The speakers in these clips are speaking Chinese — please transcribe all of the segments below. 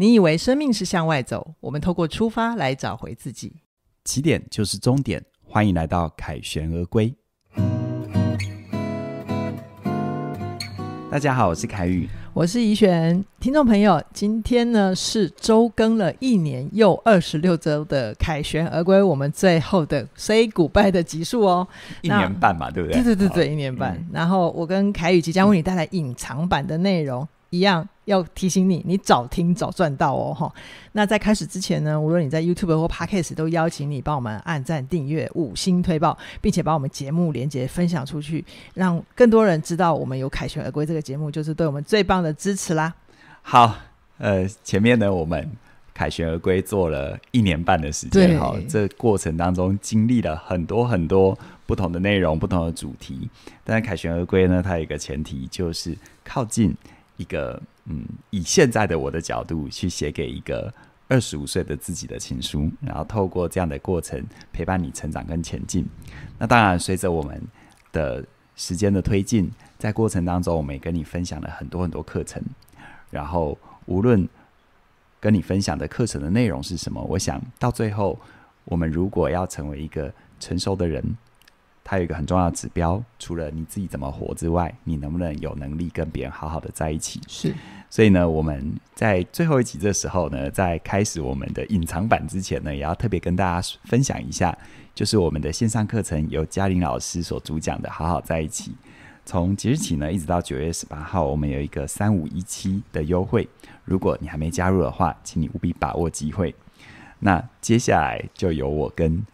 你以为生命是向外走，我们透过出发来找回自己。起点就是终点，欢迎来到凯旋而归。大家好，我是凯宇，我是怡璇。听众朋友，今天呢是周更了一年又二十六周的《凯旋而归》，我们最后的 say goodbye 的集数哦。一年半嘛，对不对？对对对对，一年半。然后我跟凯宇即将为你带来隐藏版的内容。一样要提醒你，你早听早赚到哦哈。那在开始之前呢，无论你在 YouTube 或 Podcast，都邀请你帮我们按赞、订阅、五星推报，并且把我们节目连接分享出去，让更多人知道我们有《凯旋而归》这个节目，就是对我们最棒的支持啦。好，呃，前面呢，我们《凯旋而归》做了一年半的时间哈，这过程当中经历了很多很多不同的内容、不同的主题，但是《凯旋而归》呢，它有一个前提就是靠近。一个嗯，以现在的我的角度去写给一个二十五岁的自己的情书，然后透过这样的过程陪伴你成长跟前进。那当然，随着我们的时间的推进，在过程当中，我们也跟你分享了很多很多课程。然后，无论跟你分享的课程的内容是什么，我想到最后，我们如果要成为一个成熟的人。它有一个很重要的指标，除了你自己怎么活之外，你能不能有能力跟别人好好的在一起？是，所以呢，我们在最后一集的时候呢，在开始我们的隐藏版之前呢，也要特别跟大家分享一下，就是我们的线上课程由嘉玲老师所主讲的《好好在一起》，从即日起呢，一直到九月十八号，我们有一个三五一七的优惠，如果你还没加入的话，请你务必把握机会。那接下来就由我跟。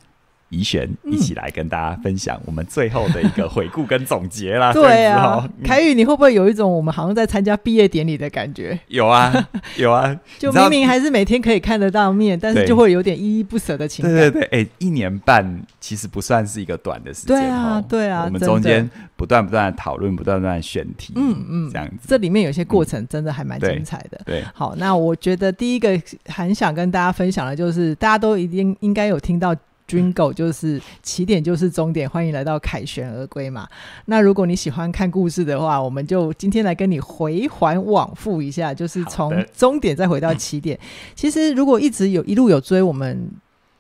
怡玄一起来跟大家分享我们最后的一个回顾跟总结啦。对啊，凯宇，你会不会有一种我们好像在参加毕业典礼的感觉？有啊，有啊，就明明还是每天可以看得到面，但是就会有点依依不舍的情感。对对对，哎，一年半其实不算是一个短的时间。对啊，对啊，我们中间不断不断的讨论，不断不断选题，嗯嗯，这样子，这里面有些过程真的还蛮精彩的。对，好，那我觉得第一个很想跟大家分享的就是，大家都一定应该有听到。军狗就是起点，就是终点。欢迎来到凯旋而归嘛。那如果你喜欢看故事的话，我们就今天来跟你回环往复一下，就是从终点再回到起点。其实，如果一直有一路有追我们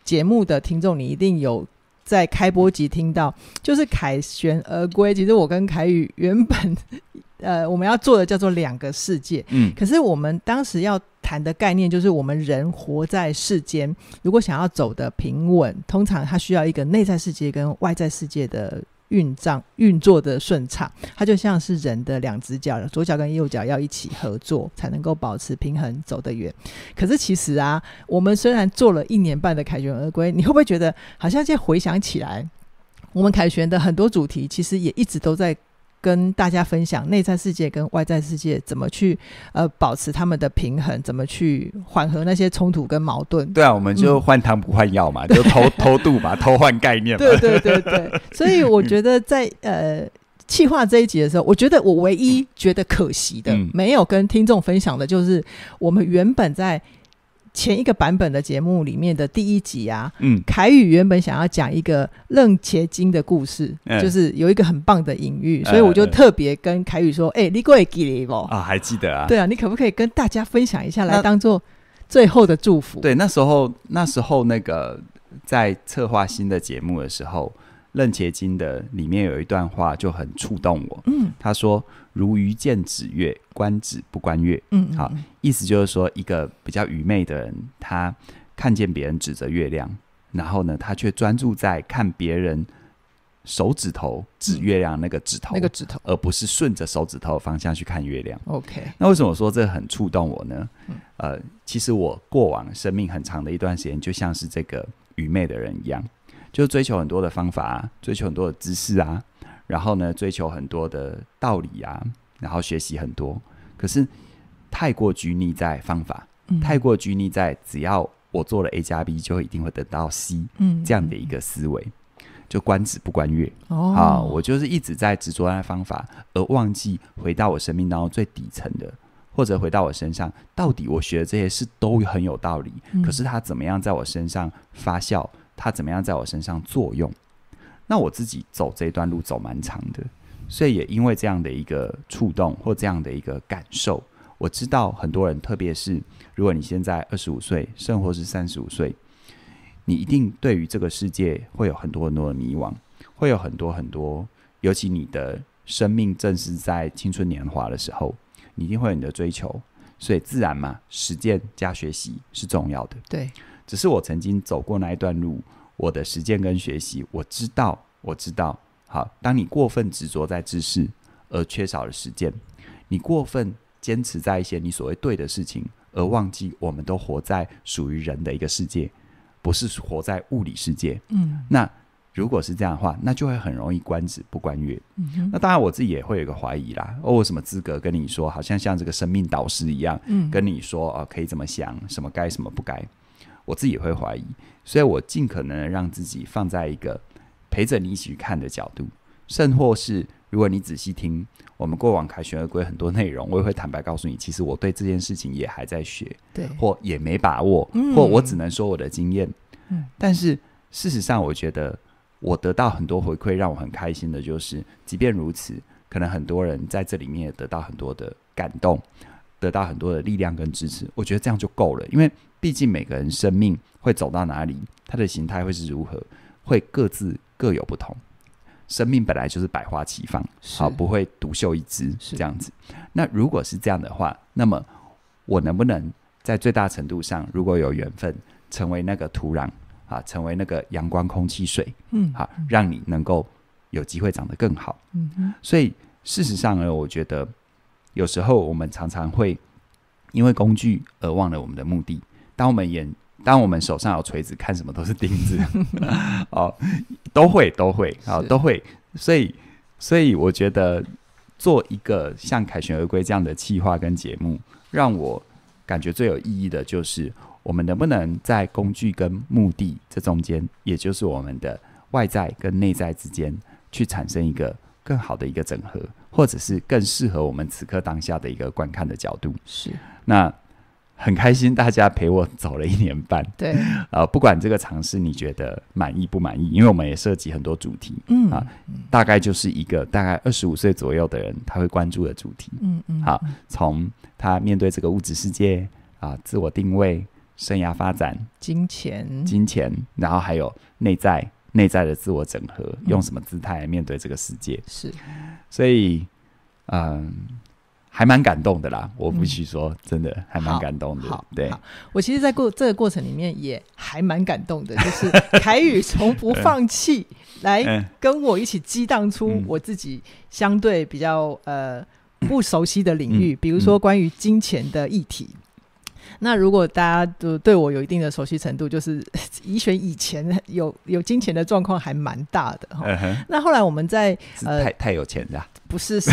节目的听众，你一定有在开播集听到，就是凯旋而归。其实，我跟凯宇原本。呃，我们要做的叫做两个世界。嗯，可是我们当时要谈的概念就是，我们人活在世间，如果想要走的平稳，通常它需要一个内在世界跟外在世界的运账运作的顺畅。它就像是人的两只脚，左脚跟右脚要一起合作，才能够保持平衡，走得远。可是其实啊，我们虽然做了一年半的凯旋而归，你会不会觉得，好像现在回想起来，我们凯旋的很多主题，其实也一直都在。跟大家分享内在世界跟外在世界怎么去呃保持他们的平衡，怎么去缓和那些冲突跟矛盾。对啊，我们就换汤不换药嘛，就偷 偷渡嘛，偷换概念。对对对对，所以我觉得在呃气化这一集的时候，我觉得我唯一觉得可惜的，没有跟听众分享的就是我们原本在。前一个版本的节目里面的第一集啊，凯宇原本想要讲一个楞结晶的故事，就是有一个很棒的隐喻，所以我就特别跟凯宇说：“哎，你过会给你不？”啊，还记得啊？对啊，你可不可以跟大家分享一下，来当做最后的祝福？对，那时候那时候那个在策划新的节目的时候。楞伽经的里面有一段话就很触动我。嗯，他说：“如愚见指月，观指不观月。”嗯，好，意思就是说，一个比较愚昧的人，他看见别人指着月亮，然后呢，他却专注在看别人手指头指月亮那个指头，那个指头，而不是顺着手指头的方向去看月亮。OK，那为什么说这很触动我呢？呃，其实我过往生命很长的一段时间，就像是这个愚昧的人一样。就追求很多的方法，追求很多的知识啊，然后呢，追求很多的道理啊，然后学习很多。可是太过拘泥在方法，太过拘泥在只要我做了 A 加 B 就一定会得到 C，嗯，这样的一个思维，就观止不观月啊。我就是一直在执着那方法，而忘记回到我生命当中最底层的，或者回到我身上，到底我学的这些事都很有道理，可是它怎么样在我身上发酵？他怎么样在我身上作用？那我自己走这段路走蛮长的，所以也因为这样的一个触动或这样的一个感受，我知道很多人，特别是如果你现在二十五岁，甚或是三十五岁，你一定对于这个世界会有很多很多的迷惘，会有很多很多，尤其你的生命正是在青春年华的时候，你一定会有你的追求，所以自然嘛，实践加学习是重要的。对。只是我曾经走过那一段路，我的实践跟学习，我知道，我知道。好，当你过分执着在知识而缺少了实践，你过分坚持在一些你所谓对的事情，而忘记我们都活在属于人的一个世界，不是活在物理世界。嗯，那如果是这样的话，那就会很容易观止不观月。嗯，那当然我自己也会有一个怀疑啦。哦，我什么资格跟你说，好像像这个生命导师一样，跟你说哦，可以怎么想，什么该，什么不该？我自己会怀疑，所以我尽可能让自己放在一个陪着你一起看的角度，甚或是如果你仔细听，我们过往凯旋而归很多内容，我也会坦白告诉你，其实我对这件事情也还在学，对，或也没把握，或我只能说我的经验。嗯，但是事实上，我觉得我得到很多回馈，让我很开心的就是，即便如此，可能很多人在这里面也得到很多的感动，得到很多的力量跟支持，我觉得这样就够了，因为。毕竟每个人生命会走到哪里，它的形态会是如何，会各自各有不同。生命本来就是百花齐放，好不会独秀一枝这样子。那如果是这样的话，那么我能不能在最大程度上，如果有缘分，成为那个土壤啊，成为那个阳光、空气、水，嗯，好，让你能够有机会长得更好。嗯，所以事实上呢，我觉得有时候我们常常会因为工具而忘了我们的目的。当我们眼，当我们手上有锤子，看什么都是钉子。哦，都会，都会啊，都会。所以，所以我觉得做一个像《凯旋而归》这样的企划跟节目，让我感觉最有意义的就是，我们能不能在工具跟目的这中间，也就是我们的外在跟内在之间，去产生一个更好的一个整合，或者是更适合我们此刻当下的一个观看的角度。是那。很开心，大家陪我走了一年半。对，呃，不管这个尝试你觉得满意不满意，因为我们也涉及很多主题，嗯啊，大概就是一个大概二十五岁左右的人，他会关注的主题，嗯嗯，好，从他面对这个物质世界啊，自我定位、生涯发展、金钱、金钱，然后还有内在、内在的自我整合，用什么姿态来面对这个世界？是，所以，嗯。还蛮感动的啦，我不许说，真的还蛮感动的。对，我其实，在过这个过程里面也还蛮感动的，就是凯宇从不放弃，来跟我一起激荡出我自己相对比较呃不熟悉的领域，比如说关于金钱的议题。那如果大家都对我有一定的熟悉程度，就是 以选以前有有金钱的状况还蛮大的哈。那后来我们在呃，太太有钱的。不是，是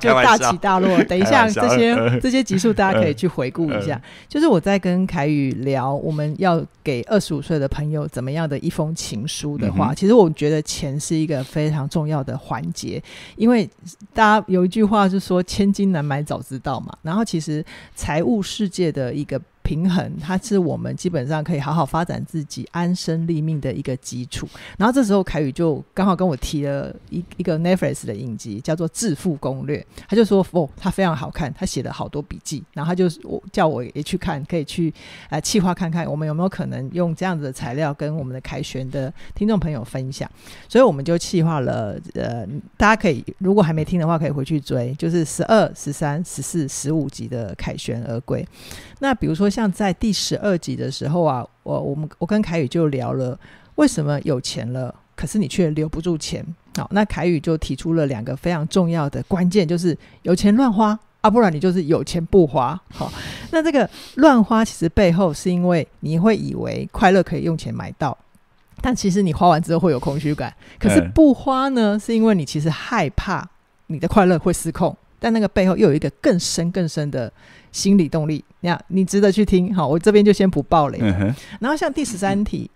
就大起大落。等一下，这些这些集数大家可以去回顾一下。就是我在跟凯宇聊，我们要给二十五岁的朋友怎么样的一封情书的话，其实我觉得钱是一个非常重要的环节，因为大家有一句话是说“千金难买早知道”嘛。然后其实财务世界的一个。平衡，它是我们基本上可以好好发展自己、安身立命的一个基础。然后这时候凯宇就刚好跟我提了一一个奈 e 斯的影集，叫做《致富攻略》，他就说哦，他非常好看，他写了好多笔记，然后他就叫我也去看，可以去啊企划看看我们有没有可能用这样子的材料跟我们的凯旋的听众朋友分享。所以我们就企划了，呃，大家可以如果还没听的话，可以回去追，就是十二、十三、十四、十五集的《凯旋而归》。那比如说。像在第十二集的时候啊，我我们我跟凯宇就聊了为什么有钱了，可是你却留不住钱。好，那凯宇就提出了两个非常重要的关键，就是有钱乱花啊，不然你就是有钱不花。好，那这个乱花其实背后是因为你会以为快乐可以用钱买到，但其实你花完之后会有空虚感。可是不花呢，是因为你其实害怕你的快乐会失控。但那个背后又有一个更深更深的心理动力，那你值得去听。好，我这边就先不爆雷。然后像第十三题、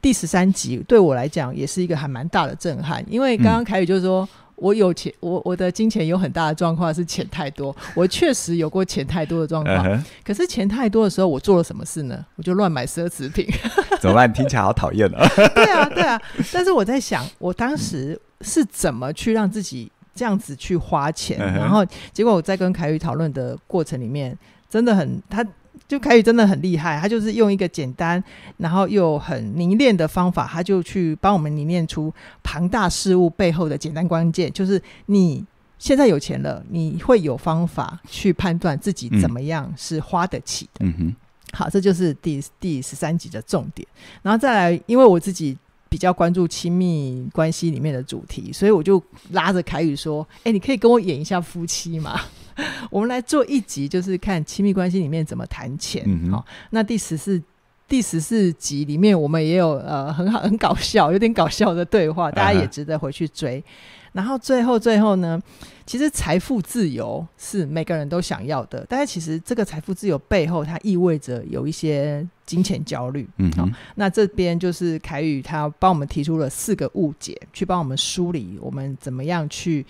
第十三集，对我来讲也是一个还蛮大的震撼。因为刚刚凯宇就是说我有钱，我我的金钱有很大的状况是钱太多。我确实有过钱太多的状况，可是钱太多的时候，我做了什么事呢？我就乱买奢侈品。怎么办？听起来好讨厌啊！对啊，对啊。但是我在想，我当时是怎么去让自己。这样子去花钱，然后结果我在跟凯宇讨论的过程里面，真的很，他就凯宇真的很厉害，他就是用一个简单，然后又很凝练的方法，他就去帮我们凝练出庞大事物背后的简单关键，就是你现在有钱了，你会有方法去判断自己怎么样是花得起的。嗯哼，好，这就是第第十三集的重点，然后再来，因为我自己。比较关注亲密关系里面的主题，所以我就拉着凯宇说：“哎，你可以跟我演一下夫妻吗？我们来做一集，就是看亲密关系里面怎么谈钱好，那第十四。第十四集里面，我们也有呃，很好很搞笑，有点搞笑的对话，大家也值得回去追。然后最后最后呢，其实财富自由是每个人都想要的，但是其实这个财富自由背后，它意味着有一些金钱焦虑。嗯好。那这边就是凯宇他帮我们提出了四个误解，去帮我们梳理我们怎么样去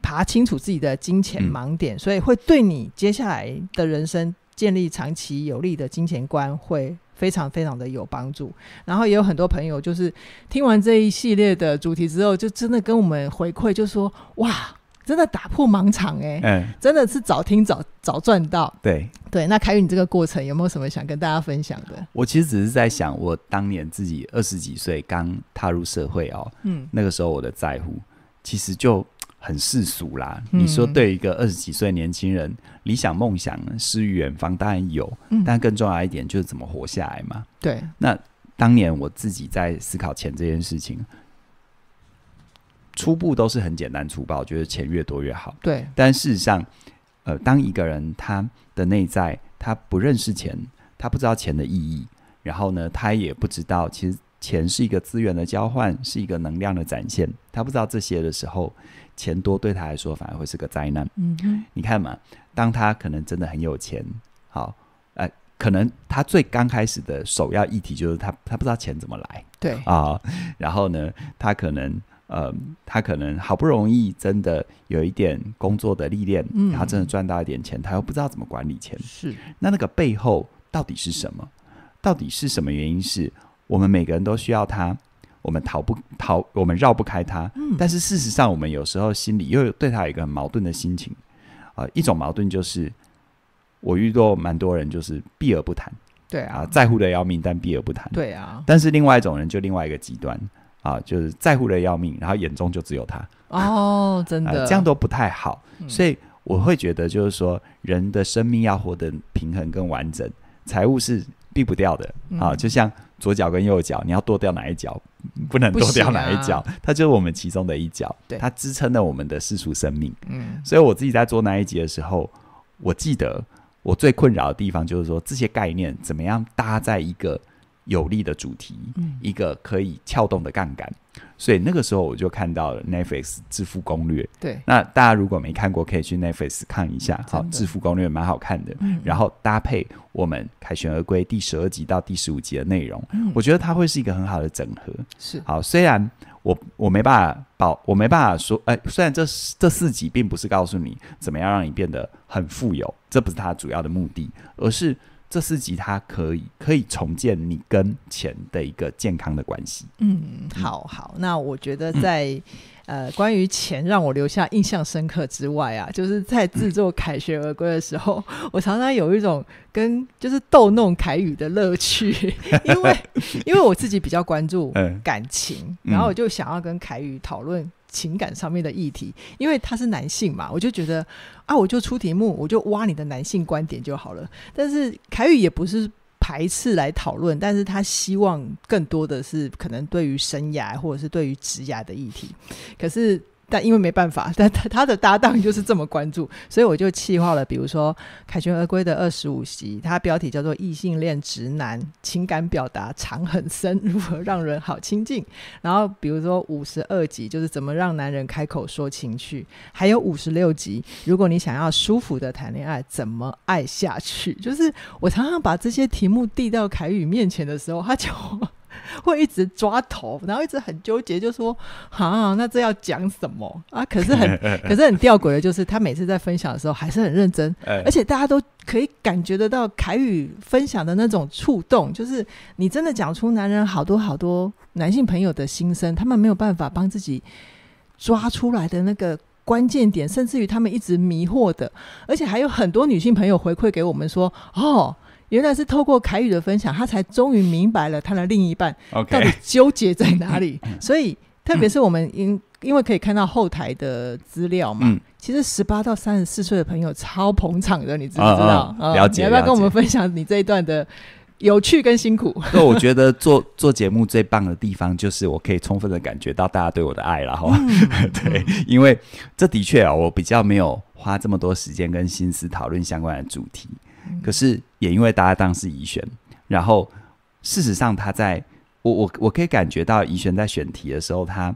爬清楚自己的金钱盲点，所以会对你接下来的人生。建立长期有利的金钱观会非常非常的有帮助。然后也有很多朋友就是听完这一系列的主题之后，就真的跟我们回馈，就说：“哇，真的打破盲场哎，嗯，真的是早听早早赚到。”对对。那凯宇，你这个过程有没有什么想跟大家分享的？我其实只是在想，我当年自己二十几岁刚踏入社会哦，嗯，那个时候我的在乎其实就。很世俗啦。你说，对一个二十几岁年轻人，理想、梦想、与远方，当然有，但更重要一点就是怎么活下来嘛。对。那当年我自己在思考钱这件事情，初步都是很简单粗暴，觉得钱越多越好。对。但事实上，呃，当一个人他的内在他不认识钱，他不知道钱的意义，然后呢，他也不知道其实钱是一个资源的交换，是一个能量的展现，他不知道这些的时候。钱多对他来说反而会是个灾难。嗯哼，你看嘛，当他可能真的很有钱，好，哎，可能他最刚开始的首要议题就是他他不知道钱怎么来。对啊，然后呢，他可能呃，他可能好不容易真的有一点工作的历练，嗯，他真的赚到一点钱，他又不知道怎么管理钱。是，那那个背后到底是什么？到底是什么原因？是我们每个人都需要他。我们逃不逃？我们绕不开他。嗯。但是事实上，我们有时候心里又对他有一个很矛盾的心情啊。一种矛盾就是，我遇到蛮多人，就是避而不谈。对啊，在乎的要命，但避而不谈。对啊。但是另外一种人，就另外一个极端啊，就是在乎的要命，然后眼中就只有他。哦，真的，这样都不太好。所以我会觉得，就是说，人的生命要活得平衡跟完整，财务是避不掉的啊。就像。左脚跟右脚，你要剁掉哪一脚？不能剁掉哪一脚？它就是我们其中的一脚，它支撑了我们的世俗生命。嗯，所以我自己在做那一集的时候，我记得我最困扰的地方就是说，这些概念怎么样搭在一个。有利的主题，一个可以撬动的杠杆，所以那个时候我就看到了 Netflix 致富攻略。对，那大家如果没看过，可以去 Netflix 看一下。好，致富攻略蛮好看的。然后搭配我们凯旋而归第十二集到第十五集的内容，我觉得它会是一个很好的整合。是，好，虽然我我没办法保，我没办法说，哎，虽然这这四集并不是告诉你怎么样让你变得很富有，这不是它主要的目的，而是。这四集它可以可以重建你跟钱的一个健康的关系。嗯，好好，那我觉得在呃，关于钱让我留下印象深刻之外啊，就是在制作《凯旋而归》的时候，我常常有一种跟就是逗弄凯宇的乐趣，因为因为我自己比较关注感情，然后我就想要跟凯宇讨论。情感上面的议题，因为他是男性嘛，我就觉得啊，我就出题目，我就挖你的男性观点就好了。但是凯宇也不是排斥来讨论，但是他希望更多的是可能对于生涯或者是对于职涯的议题。可是。但因为没办法，但他他的搭档就是这么关注，所以我就计划了，比如说《凯旋而归》的二十五集，它标题叫做“异性恋直男情感表达长很深，如何让人好亲近”。然后比如说五十二集就是怎么让男人开口说情绪，还有五十六集，如果你想要舒服的谈恋爱，怎么爱下去？就是我常常把这些题目递到凯宇面前的时候，他就。会一直抓头，然后一直很纠结，就说：“啊，那这要讲什么啊？”可是很 可是很吊诡的，就是他每次在分享的时候还是很认真，而且大家都可以感觉得到凯宇分享的那种触动，就是你真的讲出男人好多好多男性朋友的心声，他们没有办法帮自己抓出来的那个关键点，甚至于他们一直迷惑的，而且还有很多女性朋友回馈给我们说：“哦。”原来是透过凯宇的分享，他才终于明白了他的另一半到底纠结在哪里。所以，特别是我们因因为可以看到后台的资料嘛，其实十八到三十四岁的朋友超捧场的，你知不知道？了解，你要不要跟我们分享你这一段的有趣跟辛苦？那我觉得做 做节目最棒的地方，就是我可以充分的感觉到大家对我的爱了哈。对，因为这的确啊，我比较没有花这么多时间跟心思讨论相关的主题。可是也因为大家当时乙选，然后事实上他在我我我可以感觉到乙选在选题的时候，他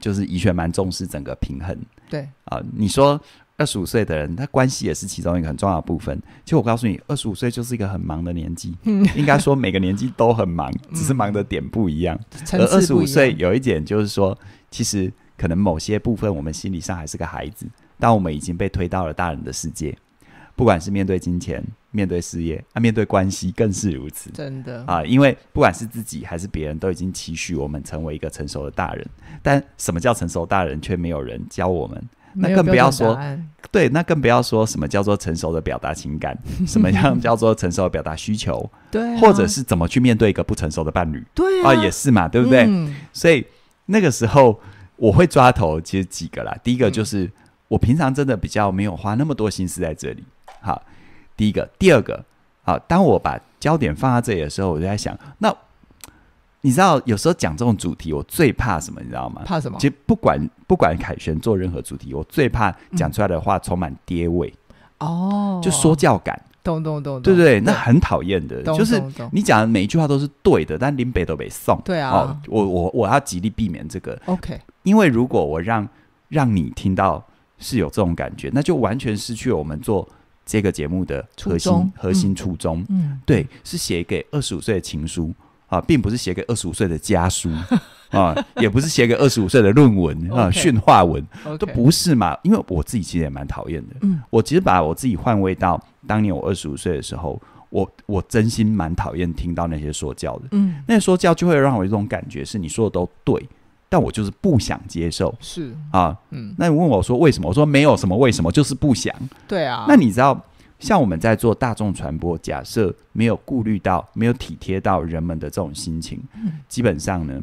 就是乙选蛮重视整个平衡。对啊，你说二十五岁的人，他关系也是其中一个很重要的部分。其实我告诉你，二十五岁就是一个很忙的年纪，应该说每个年纪都很忙，只是忙的点不一样。而二十五岁有一点就是说，其实可能某些部分我们心理上还是个孩子，但我们已经被推到了大人的世界。不管是面对金钱、面对事业啊，面对关系更是如此，真的啊！因为不管是自己还是别人，都已经期许我们成为一个成熟的大人，但什么叫成熟大人，却没有人教我们。那更不要说对，那更不要说什么叫做成熟的表达情感，什么样叫做成熟的表达需求，对，或者是怎么去面对一个不成熟的伴侣，对啊，也是嘛，对不对？所以那个时候我会抓头，其实几个啦。第一个就是我平常真的比较没有花那么多心思在这里。好，第一个，第二个，好。当我把焦点放在这里的时候，我就在想，那你知道，有时候讲这种主题，我最怕什么？你知道吗？怕什么？其实不管不管凯旋做任何主题，我最怕讲出来的话充满跌位哦，就说教感，懂懂懂，对不对？那很讨厌的，就是你讲的每一句话都是对的，但林北都北送，对啊。我我我要极力避免这个，OK。因为如果我让让你听到是有这种感觉，那就完全失去了我们做。这个节目的核心核心初衷，对，是写给二十五岁的情书啊，并不是写给二十五岁的家书 啊，也不是写给二十五岁的论文啊，训话文都不是嘛。因为我自己其实也蛮讨厌的，我其实把我自己换位到当年我二十五岁的时候，我我真心蛮讨厌听到那些说教的，嗯，那些说教就会让我一种感觉是你说的都对。但我就是不想接受，是啊，嗯，那你问我说为什么？我说没有什么为什么，就是不想。对啊，那你知道，像我们在做大众传播，假设没有顾虑到、没有体贴到人们的这种心情，嗯，基本上呢，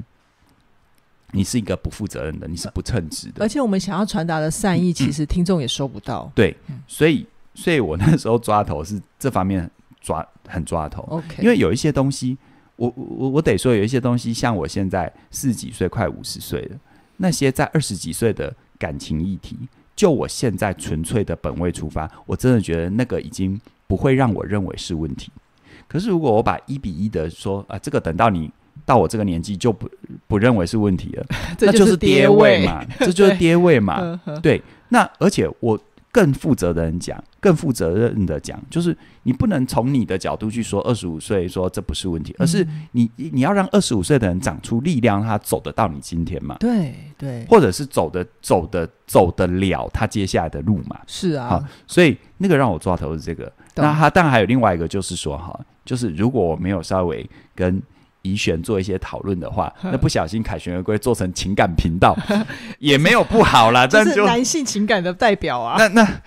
你是一个不负责任的，你是不称职的。而且我们想要传达的善意，其实听众也收不到。对，所以，所以我那时候抓头是这方面抓很抓头，OK，因为有一些东西。我我我得说，有一些东西，像我现在四十几岁，快五十岁了，那些在二十几岁的感情议题，就我现在纯粹的本位出发，我真的觉得那个已经不会让我认为是问题。可是如果我把一比一的说啊，这个等到你到我这个年纪就不不认为是问题了，那就是跌位嘛，这就是 跌位嘛，对，那而且我。更负责的人讲，更负责任的讲，就是你不能从你的角度去说二十五岁说这不是问题，而是你你要让二十五岁的人长出力量，他走得到你今天嘛？对对，或者是走的走的走得了他接下来的路嘛？是啊，所以那个让我抓头是这个。那他当然还有另外一个，就是说哈，就是如果我没有稍微跟。以选做一些讨论的话，那不小心凯旋而归，做成情感频道 也没有不好啦。这是男性情感的代表啊！那那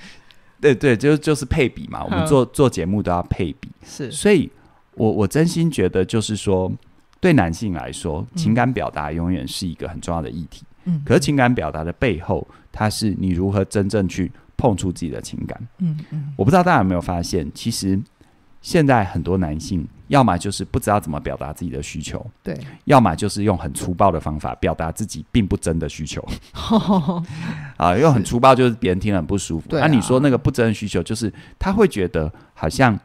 对对，就就是配比嘛。我们做做节目都要配比，是。所以我我真心觉得，就是说，对男性来说，情感表达永远是一个很重要的议题。嗯。可是情感表达的背后，它是你如何真正去碰触自己的情感？嗯嗯。我不知道大家有没有发现，其实。现在很多男性，要么就是不知道怎么表达自己的需求，对；要么就是用很粗暴的方法表达自己并不真的需求，啊，又很粗暴，就是别人听了很不舒服。那你说那个不真的需求，就是他会觉得好像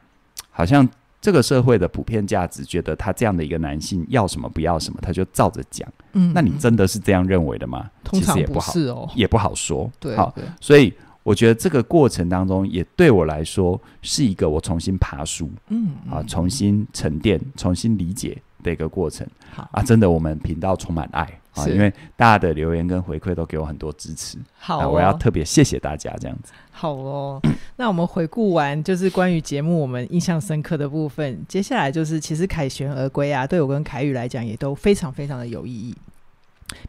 好像这个社会的普遍价值，觉得他这样的一个男性要什么不要什么，他就照着讲。嗯，那你真的是这样认为的吗？通常不好，也不好说。对，好，所以。我觉得这个过程当中，也对我来说是一个我重新爬书，嗯啊，重新沉淀、重新理解的一个过程。好啊，真的，我们频道充满爱啊，因为大家的留言跟回馈都给我很多支持。好，我要特别谢谢大家这样子。好哦，那我们回顾完就是关于节目，我们印象深刻的部分。接下来就是其实凯旋而归啊，对我跟凯宇来讲也都非常非常的有意义。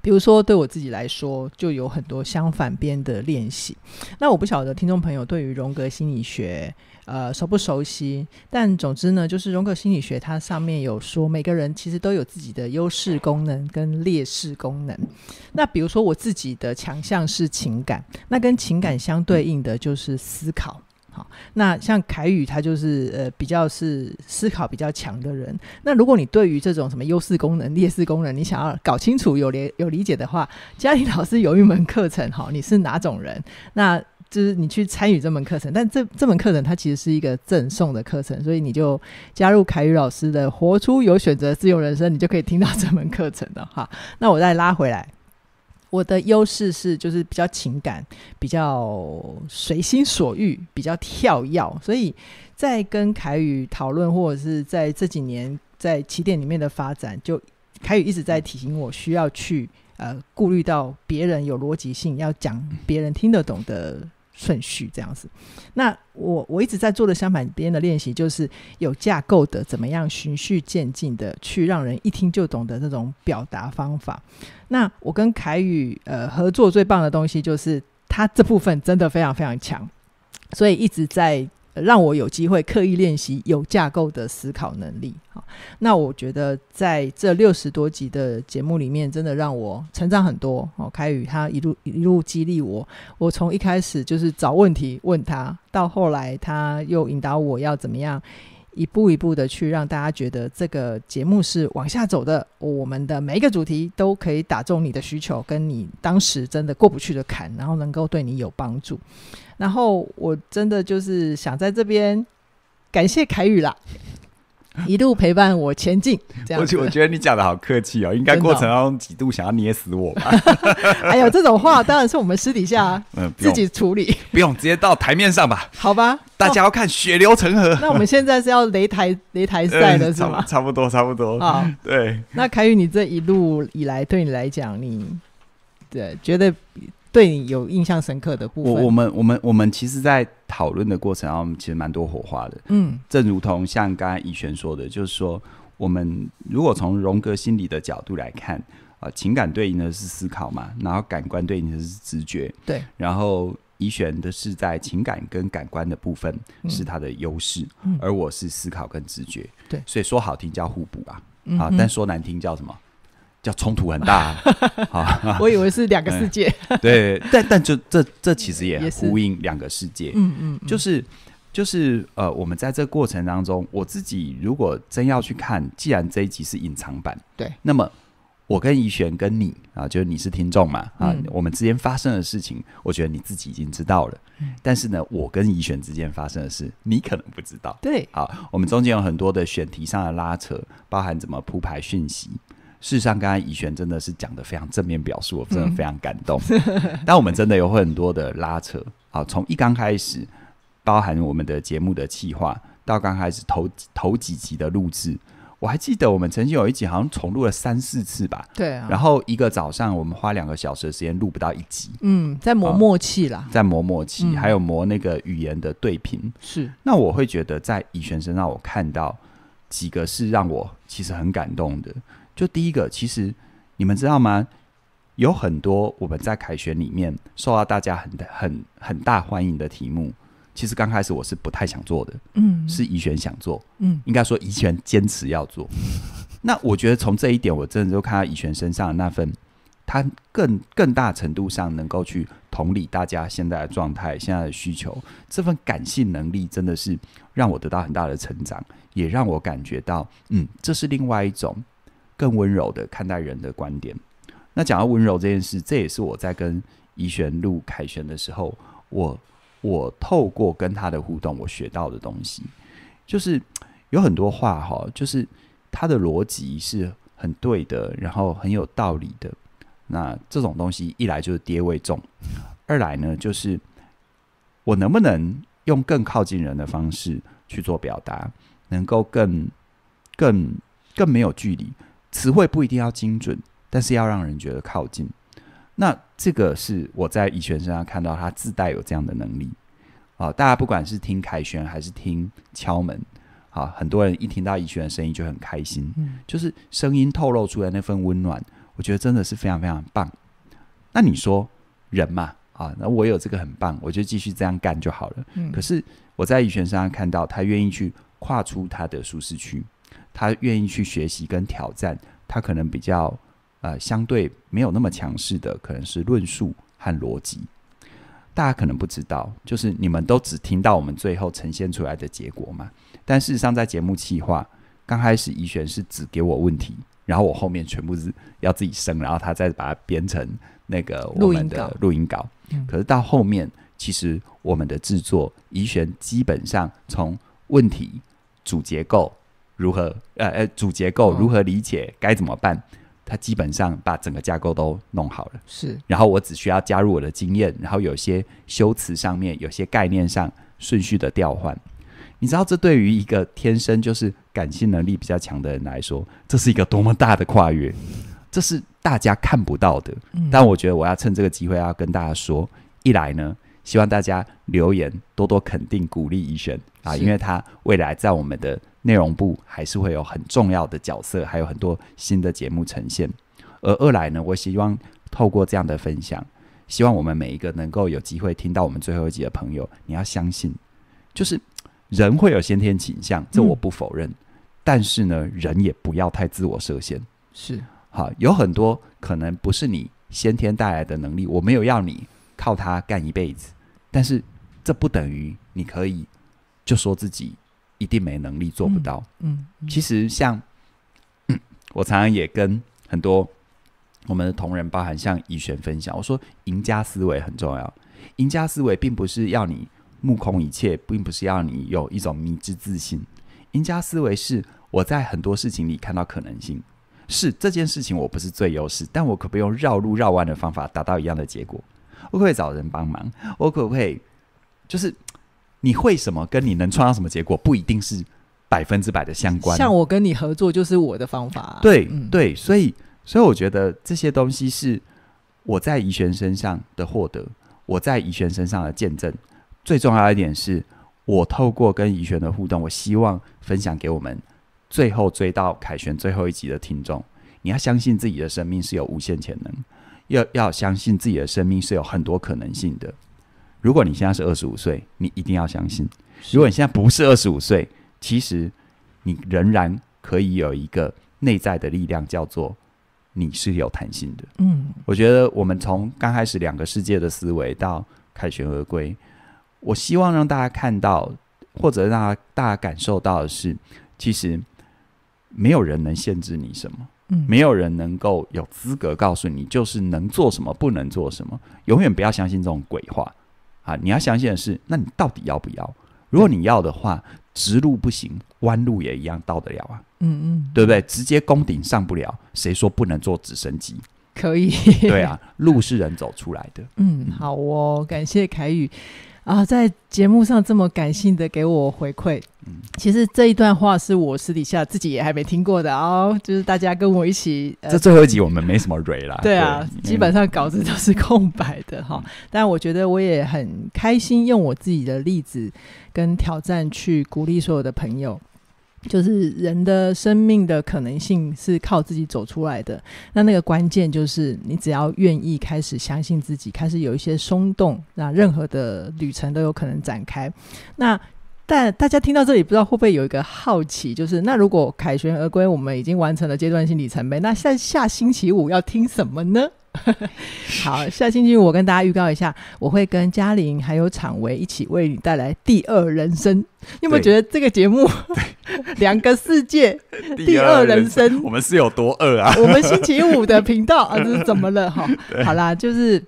比如说，对我自己来说，就有很多相反边的练习。那我不晓得听众朋友对于荣格心理学呃熟不熟悉，但总之呢，就是荣格心理学它上面有说，每个人其实都有自己的优势功能跟劣势功能。那比如说我自己的强项是情感，那跟情感相对应的就是思考。好，那像凯宇他就是呃比较是思考比较强的人。那如果你对于这种什么优势功能、劣势功能，你想要搞清楚、有理有理解的话，家庭老师有一门课程哈，你是哪种人？那就是你去参与这门课程，但这这门课程它其实是一个赠送的课程，所以你就加入凯宇老师的“活出有选择自由人生”，你就可以听到这门课程了哈。那我再拉回来。我的优势是，就是比较情感，比较随心所欲，比较跳跃。所以在跟凯宇讨论，或者是在这几年在起点里面的发展，就凯宇一直在提醒我，需要去呃顾虑到别人有逻辑性，要讲别人听得懂的。顺序这样子，那我我一直在做的相反边的练习，就是有架构的，怎么样循序渐进的去让人一听就懂的这种表达方法。那我跟凯宇呃合作最棒的东西，就是他这部分真的非常非常强，所以一直在。让我有机会刻意练习有架构的思考能力。好，那我觉得在这六十多集的节目里面，真的让我成长很多。哦，宇他一路一路激励我，我从一开始就是找问题问他，到后来他又引导我要怎么样。一步一步的去让大家觉得这个节目是往下走的，我们的每一个主题都可以打中你的需求，跟你当时真的过不去的坎，然后能够对你有帮助。然后我真的就是想在这边感谢凯宇啦，一路陪伴我前进，这样我觉得你讲的好客气哦，应该过程当中几度想要捏死我吧？哎呦，这种话当然是我们私底下嗯自己处理，不用直接到台面上吧？好吧，大家要看血流成河。那我们现在是要擂台擂台赛了是吗？差不多差不多啊，对。那凯宇，你这一路以来，对你来讲，你对觉得？对你有印象深刻的部分，我我们我们我们其实，在讨论的过程，然后其实蛮多火花的。嗯，正如同像刚刚乙璇说的，就是说，我们如果从荣格心理的角度来看，啊，情感对应的是思考嘛，然后感官对应的是直觉。对，然后乙璇的是在情感跟感官的部分是他的优势，而我是思考跟直觉。对，所以说好听叫互补啊，啊，但说难听叫什么？叫冲突很大，啊 我以为是两个世界。对，但但就这这其实也呼应两个世界。嗯嗯，就是就是呃，我们在这过程当中，我自己如果真要去看，既然这一集是隐藏版，对，那么我跟怡璇跟你啊，就是你是听众嘛啊，我们之间发生的事情，我觉得你自己已经知道了。但是呢，我跟怡璇之间发生的事，你可能不知道。对，好，我们中间有很多的选题上的拉扯，包含怎么铺排讯息。事实上，刚刚以璇真的是讲的非常正面，表述，我真的非常感动。但我们真的有很多的拉扯啊，从一刚开始，包含我们的节目的企划，到刚开始头头几集的录制，我还记得我们曾经有一集好像重录了三四次吧。对。啊。然后一个早上，我们花两个小时的时间录不到一集。嗯，在磨默契啦，在磨默契，还有磨那个语言的对频。是。那我会觉得，在以璇身上，我看到几个是让我其实很感动的。就第一个，其实你们知道吗？有很多我们在凯旋里面受到大家很、很、很大欢迎的题目，其实刚开始我是不太想做的。嗯，是怡璇想做。嗯，应该说怡璇坚持要做。那我觉得从这一点，我真的就看到怡璇身上的那份，他更更大程度上能够去同理大家现在的状态、现在的需求。这份感性能力真的是让我得到很大的成长，也让我感觉到，嗯，这是另外一种。更温柔的看待人的观点。那讲到温柔这件事，这也是我在跟怡玄、录凯旋的时候，我我透过跟他的互动，我学到的东西，就是有很多话哈，就是他的逻辑是很对的，然后很有道理的。那这种东西一来就是跌位重，二来呢就是我能不能用更靠近人的方式去做表达，能够更更更没有距离。词汇不一定要精准，但是要让人觉得靠近。那这个是我在以璇身上看到他自带有这样的能力啊！大家不管是听凯旋还是听敲门啊，很多人一听到以璇的声音就很开心，就是声音透露出来那份温暖，我觉得真的是非常非常棒。那你说人嘛啊，那我有这个很棒，我就继续这样干就好了。可是我在以璇身上看到，他愿意去跨出他的舒适区。他愿意去学习跟挑战，他可能比较呃相对没有那么强势的，可能是论述和逻辑。大家可能不知道，就是你们都只听到我们最后呈现出来的结果嘛。但事实上，在节目企划刚开始，怡璇是只给我问题，然后我后面全部是要自己生，然后他再把它编成那个录音的录音稿，可是到后面，其实我们的制作怡璇基本上从问题主结构。如何呃呃主结构如何理解该怎么办？他基本上把整个架构都弄好了，是。然后我只需要加入我的经验，然后有些修辞上面、有些概念上顺序的调换。你知道，这对于一个天生就是感性能力比较强的人来说，这是一个多么大的跨越！这是大家看不到的。但我觉得我要趁这个机会要跟大家说：一来呢，希望大家留言多多肯定鼓励医生啊，因为他未来在我们的。内容部还是会有很重要的角色，还有很多新的节目呈现。而二来呢，我希望透过这样的分享，希望我们每一个能够有机会听到我们最后一集的朋友，你要相信，就是人会有先天倾向，这我不否认。但是呢，人也不要太自我设限。是，好，有很多可能不是你先天带来的能力，我没有要你靠它干一辈子。但是这不等于你可以就说自己。一定没能力做不到。嗯，其实像我常常也跟很多我们的同仁，包含像以璇分享，我说赢家思维很重要。赢家思维并不是要你目空一切，并不是要你有一种迷之自信。赢家思维是我在很多事情里看到可能性。是这件事情我不是最优势，但我可不用绕路绕弯的方法达到一样的结果。我可不可以找人帮忙？我可不可以就是？你会什么，跟你能创造什么结果不一定是百分之百的相关。像我跟你合作，就是我的方法。对对，所以所以我觉得这些东西是我在怡璇身上的获得，我在怡璇身上的见证。最重要一点是，我透过跟怡璇的互动，我希望分享给我们最后追到凯旋最后一集的听众，你要相信自己的生命是有无限潜能，要要相信自己的生命是有很多可能性的。如果你现在是二十五岁，你一定要相信；如果你现在不是二十五岁，其实你仍然可以有一个内在的力量，叫做你是有弹性的。嗯，我觉得我们从刚开始两个世界的思维到凯旋而归，我希望让大家看到，或者让大家感受到的是，其实没有人能限制你什么，嗯，没有人能够有资格告诉你就是能做什么，不能做什么。永远不要相信这种鬼话。啊，你要相信的是，那你到底要不要？如果你要的话，直路不行，弯路也一样到得了啊。嗯嗯，对不对？直接攻顶上不了，谁说不能坐直升机？可以。对啊，路是人走出来的。嗯，好哦，感谢凯宇啊，在节目上这么感性的给我回馈。其实这一段话是我私底下自己也还没听过的哦，就是大家跟我一起。这最后一集我们没什么瑞啦。对啊，基本上稿子都是空白的哈。但我觉得我也很开心，用我自己的例子跟挑战去鼓励所有的朋友。就是人的生命的可能性是靠自己走出来的，那那个关键就是你只要愿意开始相信自己，开始有一些松动，那任何的旅程都有可能展开。那。但大家听到这里，不知道会不会有一个好奇，就是那如果凯旋而归，我们已经完成了阶段性里程碑，那下下星期五要听什么呢？好，下星期我跟大家预告一下，我会跟嘉玲还有厂维一起为你带来《第二人生》。你有没有觉得这个节目 两个世界《第二人生》？我们是有多二啊？我们星期五的频道啊，这是怎么了？哈，好啦，就是。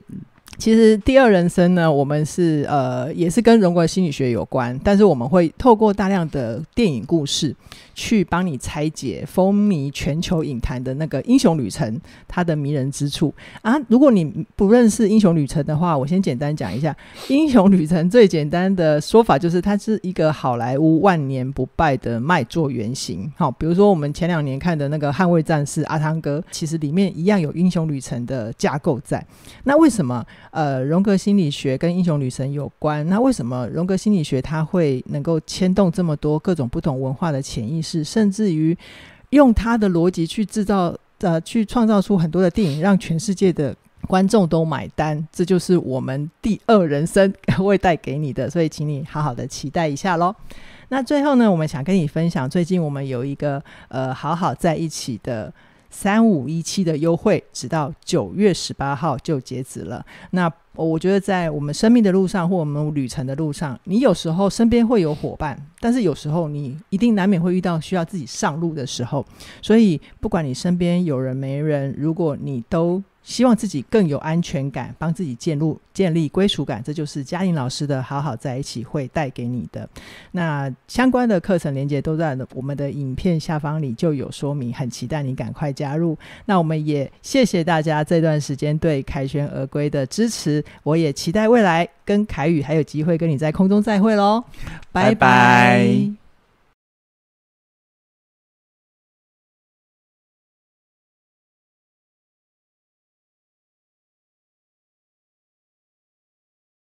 其实，第二人生呢，我们是呃，也是跟荣格心理学有关，但是我们会透过大量的电影故事。去帮你拆解风靡全球影坛的那个《英雄旅程》它的迷人之处啊！如果你不认识《英雄旅程》的话，我先简单讲一下，《英雄旅程》最简单的说法就是它是一个好莱坞万年不败的卖座原型。好，比如说我们前两年看的那个《捍卫战士》阿汤哥，其实里面一样有《英雄旅程》的架构在。那为什么呃荣格心理学跟《英雄旅程》有关？那为什么荣格心理学它会能够牵动这么多各种不同文化的潜意是，甚至于用他的逻辑去制造，呃，去创造出很多的电影，让全世界的观众都买单。这就是我们第二人生 会带给你的，所以请你好好的期待一下喽。那最后呢，我们想跟你分享，最近我们有一个呃，好好在一起的。三五一七的优惠，直到九月十八号就截止了。那我觉得，在我们生命的路上或我们旅程的路上，你有时候身边会有伙伴，但是有时候你一定难免会遇到需要自己上路的时候。所以，不管你身边有人没人，如果你都。希望自己更有安全感，帮自己建入建立归属感，这就是嘉玲老师的《好好在一起》会带给你的。那相关的课程连接都在我们的影片下方里就有说明，很期待你赶快加入。那我们也谢谢大家这段时间对凯旋而归的支持，我也期待未来跟凯宇还有机会跟你在空中再会喽，拜拜。